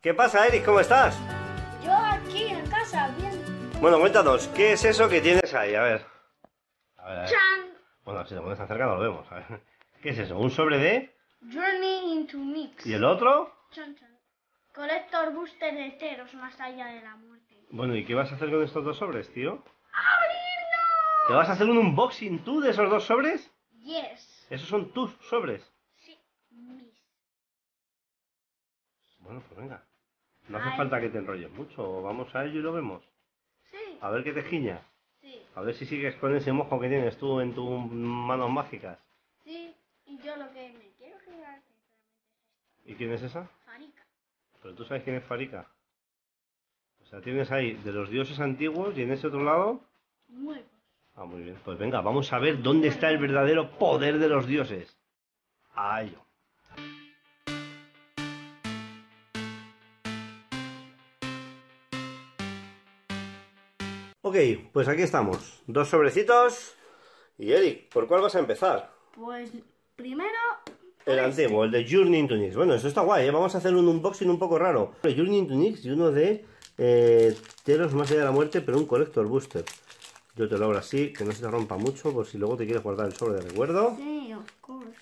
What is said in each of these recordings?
¿Qué pasa, Eric? ¿Cómo estás? Yo aquí en casa, bien. Bueno, cuéntanos, ¿qué es eso que tienes ahí? A ver. Chan. Bueno, si lo pones tan cerca lo vemos. ¿Qué es eso? ¿Un sobre de? Journey into Mix. ¿Y el otro? Chan, chan. Collector Booster de Teros, más allá de la muerte. Bueno, ¿y qué vas a hacer con estos dos sobres, tío? ¡Abrirlo! ¿Te vas a hacer un unboxing tú de esos dos sobres? Yes. ¿Esos son tus sobres? Bueno, pues venga. No hace falta que te enrolles mucho. Vamos a ello y lo vemos. Sí. A ver qué te giña. Sí. A ver si sigues con ese mojo que tienes tú en tus manos mágicas. Sí, y yo lo que me quiero girar es ¿Y quién es esa? Farika. Pero tú sabes quién es Farika. O sea, tienes ahí de los dioses antiguos y en ese otro lado. Nuevos. Ah, muy bien. Pues venga, vamos a ver dónde está el verdadero poder de los dioses. A ello. Ok, pues aquí estamos. Dos sobrecitos. Y Eric, ¿por cuál vas a empezar? Pues primero... El este. antiguo, el de Journey into Nix. Bueno, eso está guay, ¿eh? vamos a hacer un unboxing un poco raro. Journey into Nix y uno de eh, Teros más allá de la muerte, pero un Collector Booster. Yo te lo abro así, que no se te rompa mucho, por si luego te quieres guardar el sobre de recuerdo. Sí, of course.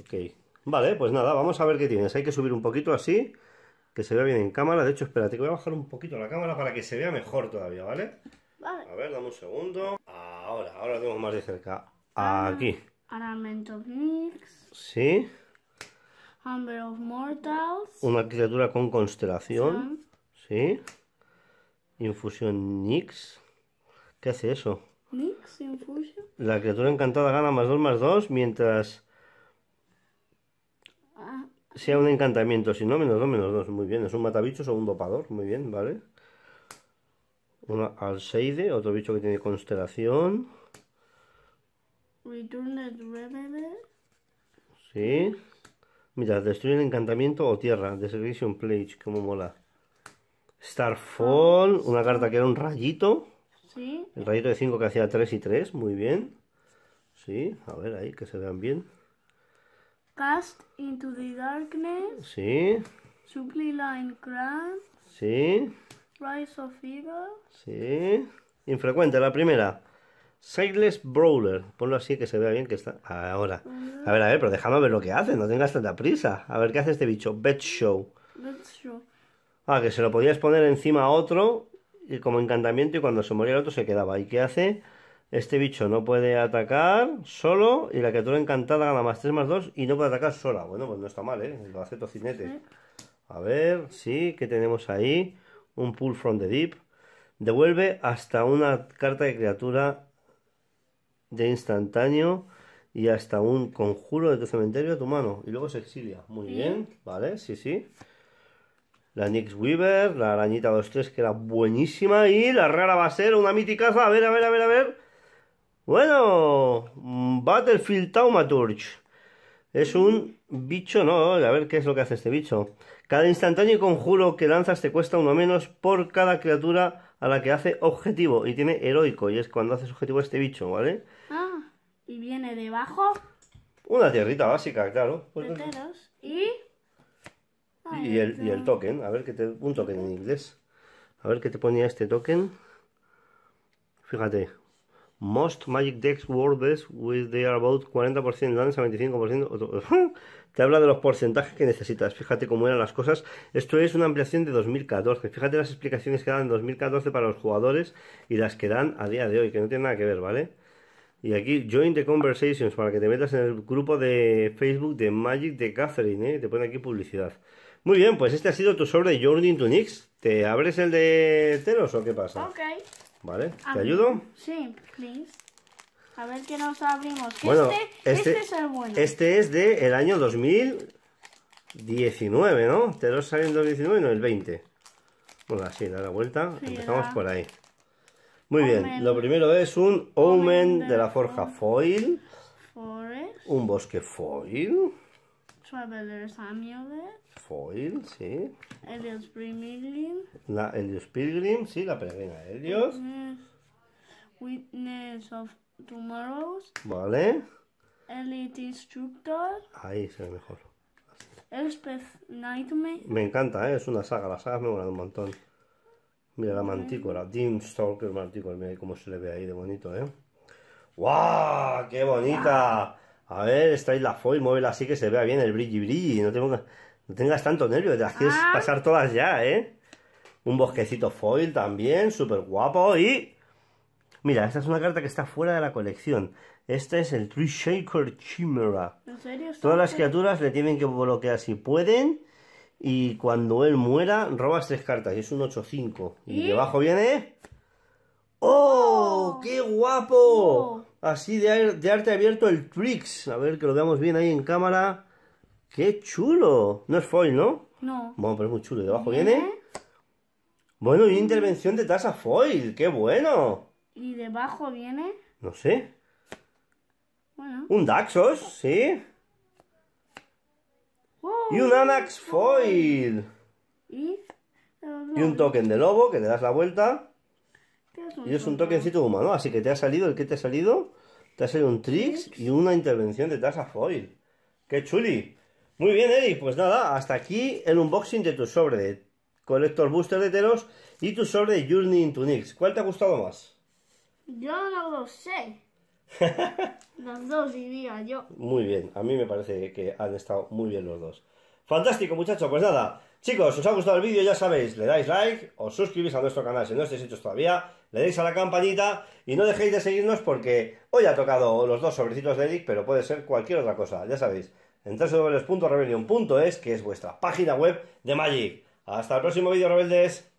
Ok. Vale, pues nada, vamos a ver qué tienes. Hay que subir un poquito así que se vea bien en cámara. De hecho, espérate, que voy a bajar un poquito la cámara para que se vea mejor todavía, ¿vale? A ver, dame un segundo. Ahora, ahora lo tenemos más de cerca. Ah, Aquí. Nix. Sí. Humber of Mortals. Una criatura con constelación. Sí. Infusión Nix. ¿Qué hace eso? Nix, infusión. La criatura encantada gana más dos más dos mientras sea un encantamiento, si no, menos dos, menos dos. Muy bien, es un matabichos o un dopador. Muy bien, vale. Una Alseide, otro bicho que tiene constelación. Sí. Mira, destruye el encantamiento o tierra. Desegration Plage, como mola. Starfall, ah, una carta que era un rayito. Sí. El rayito de 5 que hacía 3 y 3, muy bien. Sí, a ver ahí, que se vean bien. Cast into the darkness. Sí. Line Sí. Rise of Evil. Sí. Infrecuente, la primera. Sightless Brawler. Ponlo así que se vea bien que está. Ahora. A ver, a ver, pero déjame ver lo que hace. No tengas tanta prisa. A ver qué hace este bicho. Bet Show. Bet Show. Ah, que se lo podías poner encima a otro y como encantamiento y cuando se moría el otro se quedaba. ¿Y qué hace? Este bicho no puede atacar solo y la criatura encantada gana más 3 más 2 y no puede atacar sola. Bueno, pues no está mal, ¿eh? Lo hace Cinete. A ver, sí, ¿qué tenemos ahí? Un pull from the deep. Devuelve hasta una carta de criatura de instantáneo y hasta un conjuro de tu cementerio a tu mano. Y luego se exilia. Muy bien, ¿vale? Sí, sí. La Nix Weaver, la arañita 2-3 que era buenísima y la rara va a ser una mítica. A ver, a ver, a ver, a ver. Bueno, mm, Battlefield Taumaturge. Es un bicho, no, a ver qué es lo que hace este bicho. Cada instantáneo conjuro que lanzas te cuesta uno menos por cada criatura a la que hace objetivo. Y tiene heroico, y es cuando haces objetivo este bicho, ¿vale? Ah, y viene debajo. Una tierrita básica, claro. y. y, el, y el, token, a ver qué te. Un token en inglés. A ver qué te ponía este token. Fíjate, Most Magic Decks World Best with are about 40% a 25%. Te habla de los porcentajes que necesitas. Fíjate cómo eran las cosas. Esto es una ampliación de 2014. Fíjate las explicaciones que dan en 2014 para los jugadores y las que dan a día de hoy, que no tienen nada que ver, ¿vale? Y aquí, join the conversations para que te metas en el grupo de Facebook de Magic de Catherine, ¿eh? Te pone aquí publicidad. Muy bien, pues este ha sido tu sobre Journey to Nix. ¿Te abres el de Teros o qué pasa? Ok. ¿Vale? ¿Te ah, ayudo? Sí, please. A ver qué nos abrimos. Bueno, este, este, este, es el bueno. Este es del año 2019, ¿no? Te lo sale en 2019 no el 20. Bueno, así, da la vuelta. Empezamos por ahí. Muy bien, lo primero es un Omen, de, la Forja Foil. Un bosque foil. Traveler's Amulet. Foil, sí. Elio's Pilgrim. La Elliot Pilgrim, sí, la peregrina de Witness, Witness of Tomorrows. Vale. Elite Instructor. Ahí se ve mejor. Elspeth Nightmare. Me encanta, ¿eh? es una saga, las sagas me molan un montón. Mira la mantícora, Dim Stalker Mantícora, mira cómo se le ve ahí de bonito, ¿eh? ¡Guau! ¡Qué bonita! A ver, esta la foil, muévela así que se vea bien el brilli brilli. No, tengo, no tengas tanto nervio, te las quieres ah. pasar todas ya, ¿eh? Un bosquecito foil también, súper guapo. Y. Mira, esta es una carta que está fuera de la colección. Este es el Tree Shaker Chimera. ¿En serio? Todas las criaturas le tienen que bloquear si pueden. Y cuando él muera, robas tres cartas. Y es un 8-5. ¿Y? debajo viene. ¡Oh! ¡Oh! ¡Qué guapo! ¡Oh! así de, arte abierto el Trix. A ver que lo veamos bien ahí en cámara. ¡Qué chulo! No es foil, ¿no? No. Bueno, pero es muy chulo. Y debajo viene... Bueno, y una intervención de tasa foil. ¡Qué bueno! ¿Y debajo viene? No sé. Bueno. Un Daxos, sí. Y un Anax foil. ¿Y? ¿Y? un token de lobo que le das la vuelta. Y es un toquecito humano, así que te ha salido el que te ha salido. Te ha salido un tricks y una intervención de Tasa Foil. ¡Qué chuli! Muy bien, Eric, pues nada, hasta aquí el unboxing de tu sobre de Collector Booster de Teros y tu sobre de Journey into Nix. ¿Cuál te ha gustado más? Yo no lo sé. los dos diría yo. Muy bien, a mí me parece que han estado muy bien los dos. Fantástico, muchachos, pues nada. Chicos, os ha gustado el vídeo, ya sabéis, le dais like, os suscribís a nuestro canal si no estáis hechos todavía, le dais a la campanita y no dejéis de seguirnos porque hoy ha tocado los dos sobrecitos de Eric, pero puede ser cualquier otra cosa, ya sabéis, en www.rebellion.es, que es vuestra página web de Magic. Hasta el próximo vídeo, rebeldes.